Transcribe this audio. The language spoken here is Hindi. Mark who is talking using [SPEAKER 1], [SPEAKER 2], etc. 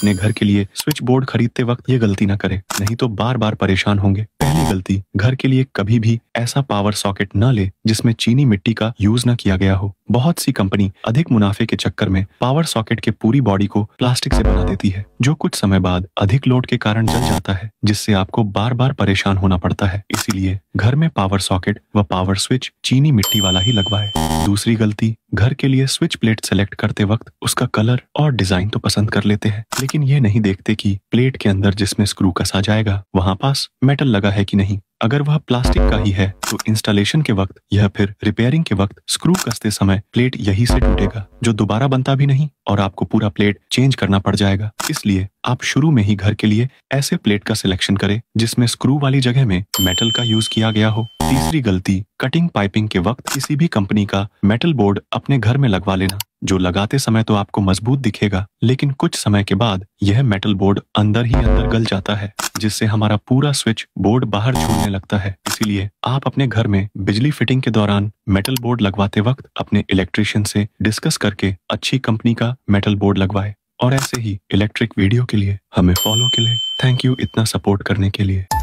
[SPEAKER 1] अपने घर के लिए स्विच बोर्ड खरीदते वक्त ये गलती ना करें नहीं तो बार बार परेशान होंगे पहली गलती घर के लिए कभी भी ऐसा पावर सॉकेट न ले जिसमें चीनी मिट्टी का यूज न किया गया हो बहुत सी कंपनी अधिक मुनाफे के चक्कर में पावर सॉकेट के पूरी बॉडी को प्लास्टिक से बना देती है जो कुछ समय बाद अधिक लोड के कारण जल जाता है जिससे आपको बार बार परेशान होना पड़ता है इसीलिए घर में पावर सॉकेट व पावर स्विच चीनी मिट्टी वाला ही लगवाए दूसरी गलती घर के लिए स्विच प्लेट सेलेक्ट करते वक्त उसका कलर और डिजाइन तो पसंद कर लेते हैं लेकिन ये नहीं देखते कि प्लेट के अंदर जिसमें स्क्रू कसा जाएगा वहाँ पास मेटल लगा है कि नहीं अगर वह प्लास्टिक का ही है तो इंस्टॉलेशन के वक्त या फिर रिपेयरिंग के वक्त स्क्रू कसते समय प्लेट यही से टूटेगा जो दोबारा बनता भी नहीं और आपको पूरा प्लेट चेंज करना पड़ जाएगा इसलिए आप शुरू में ही घर के लिए ऐसे प्लेट का सिलेक्शन करें जिसमें स्क्रू वाली जगह में मेटल का यूज किया गया हो तीसरी गलती कटिंग पाइपिंग के वक्त किसी भी कंपनी का मेटल बोर्ड अपने घर में लगवा लेना जो लगाते समय तो आपको मजबूत दिखेगा लेकिन कुछ समय के बाद यह मेटल बोर्ड अंदर ही अंदर गल जाता है जिससे हमारा पूरा स्विच बोर्ड बाहर छूटने लगता है इसीलिए आप अपने घर में बिजली फिटिंग के दौरान मेटल बोर्ड लगवाते वक्त अपने इलेक्ट्रिशियन से डिस्कस करके अच्छी कंपनी का मेटल बोर्ड लगवाए और ऐसे ही इलेक्ट्रिक वीडियो के लिए हमें फॉलो के लिए थैंक यू इतना सपोर्ट करने के लिए